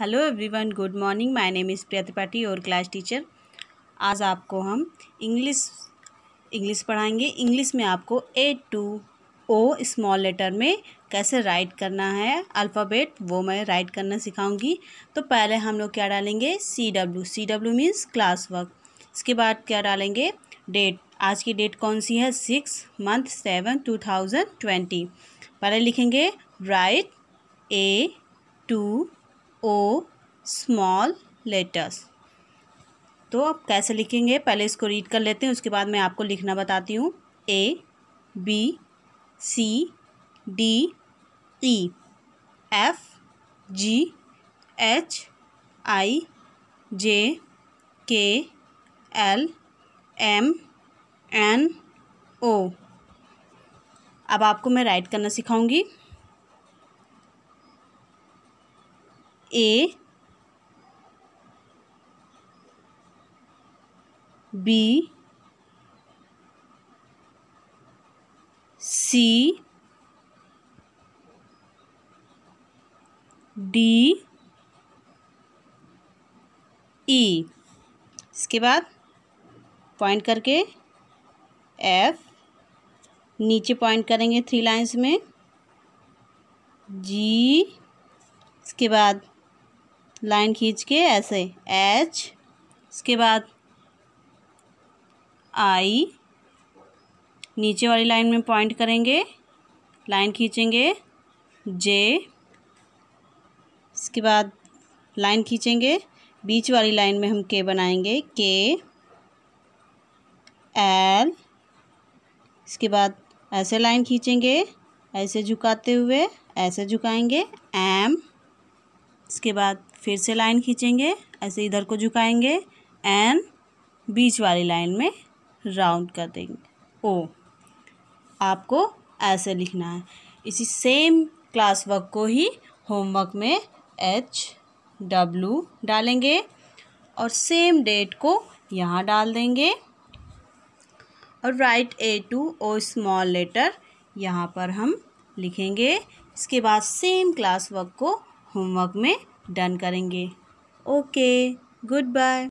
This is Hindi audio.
hello everyone good morning my name is Priya Tripathi और क्लास टीचर आज आपको हम इंग्लिश इंग्लिश पढ़ाएंगे इंग्लिश में आपको A to O small letter में कैसे राइट करना है अल्फ़ाबेट वो मैं राइट करना सिखाऊंगी तो पहले हम लोग क्या डालेंगे C W C W means class work इसके बाद क्या डालेंगे डेट आज की डेट कौन सी है six month seven two thousand twenty पहले लिखेंगे write A to O small letters तो आप कैसे लिखेंगे पहले इसको रीड कर लेते हैं उसके बाद मैं आपको लिखना बताती हूँ A B C D E F G H I J K L M N O अब आपको मैं राइट करना सिखाऊंगी ए बी सी डी ई इसके बाद पॉइंट करके एफ नीचे पॉइंट करेंगे थ्री लाइंस में जी इसके बाद लाइन खींच के ऐसे एच इसके बाद आई नीचे वाली लाइन में पॉइंट करेंगे लाइन खींचेंगे जे इसके बाद लाइन खींचेंगे बीच वाली लाइन में हम के बनाएंगे के एल इसके बाद ऐसे लाइन खींचेंगे ऐसे झुकाते हुए ऐसे झुकाएंगे एम इसके बाद फिर से लाइन खींचेंगे ऐसे इधर को झुकाएंगे एंड बीच वाली लाइन में राउंड कर देंगे ओ आपको ऐसे लिखना है इसी सेम क्लास वर्क को ही होमवर्क में एच डब्लू डालेंगे और सेम डेट को यहाँ डाल देंगे और write A to O small letter यहाँ पर हम लिखेंगे इसके बाद सेम क्लास वर्क को होमवर्क में डन करेंगे ओके गुड बाय